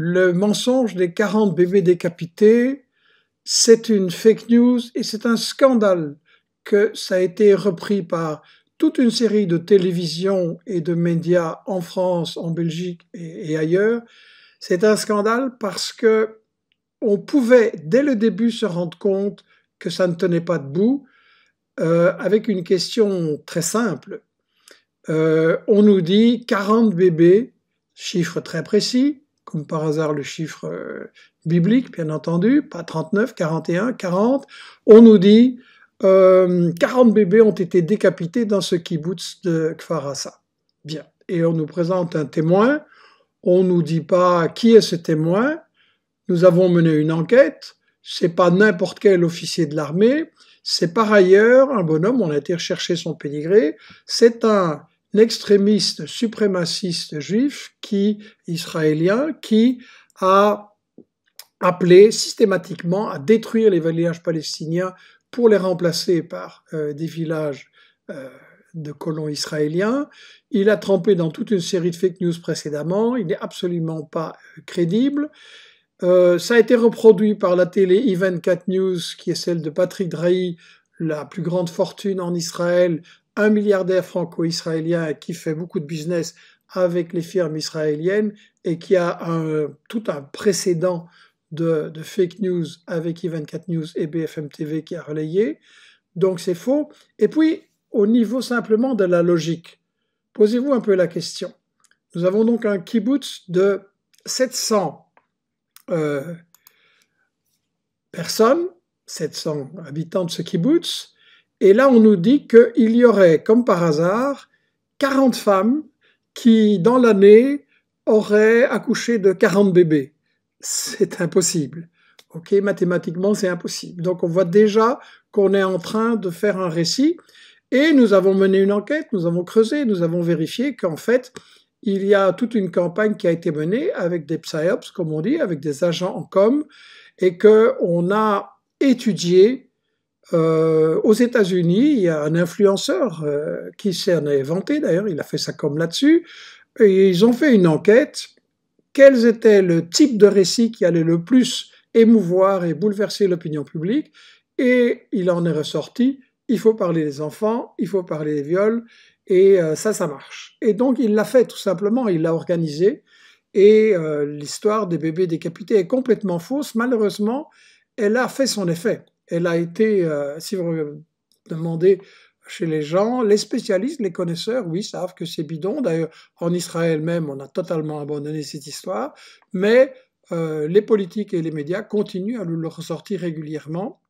le mensonge des 40 bébés décapités, c'est une fake news et c'est un scandale que ça a été repris par toute une série de télévisions et de médias en France, en Belgique et, ailleurs. C'est un scandale parce que on pouvait dès le début se rendre compte que ça ne tenait pas debout euh, avec une question très simple. Euh, on nous dit 40 bébés, chiffre très précis, comme par hasard le chiffre euh, biblique, bien entendu, pas 39, 41, 40. On nous dit 40 euh, bébés ont été décapités dans ce kibbutz de Kfarasa ». Bien. Et on nous présente un témoin. On nous dit pas qui est ce témoin. Nous avons mené une enquête. C'est pas n'importe quel officier de l'armée. C'est par ailleurs un bonhomme. On a été rechercher son pédigré. C'est un l'extrémiste suprémaciste juif qui, israélien qui a appelé systématiquement à détruire les villages palestiniens pour les remplacer par euh, des villages euh, de colons israéliens. Il a trempé dans toute une série de fake news précédemment. Il n'est absolument pas euh, crédible. ça a été reproduit par la télé i Cat News, qui est celle de Patrick Drahi, la plus grande fortune en Israël, un milliardaire franco-israélien qui fait beaucoup de business avec les firmes israéliennes et qui a tout un précédent de, fake news avec I24 News et BFM TV qui a relayé. Donc c'est faux. Et puis, au niveau simplement de la logique, posez-vous un peu la question. Nous avons donc un kibbutz de 700 euh, personnes, 700 habitants de ce kibbutz, et là, on nous dit qu'il y aurait, comme par hasard, 40 femmes qui, dans l'année, auraient accouché de 40 bébés. C'est impossible. OK, mathématiquement, c'est impossible. Donc on voit déjà qu'on est en train de faire un récit et nous avons mené une enquête, nous avons creusé, nous avons vérifié qu'en fait, il y a toute une campagne qui a été menée avec des psyops, comme on dit, avec des agents en com, et qu'on a étudié euh, aux États-Unis, il y a un influenceur euh, qui qui s'en est vanté, d'ailleurs, il a fait sa com là-dessus, et ils ont fait une enquête. Quels étaient le type de récit qui allait le plus émouvoir et bouleverser l'opinion publique Et il en est ressorti il faut parler des enfants, il faut parler des viols, et euh, ça, ça marche. Et donc, il l'a fait tout simplement, il l'a organisé, et l'histoire des bébés décapités est complètement fausse. Malheureusement, elle a fait son effet elle a été, euh, si vous demandez chez les gens, les spécialistes, les connaisseurs, oui, savent que c'est bidon. D'ailleurs, en Israël même, on a totalement abandonné cette histoire, mais euh, les politiques et les médias continuent à le ressortir régulièrement.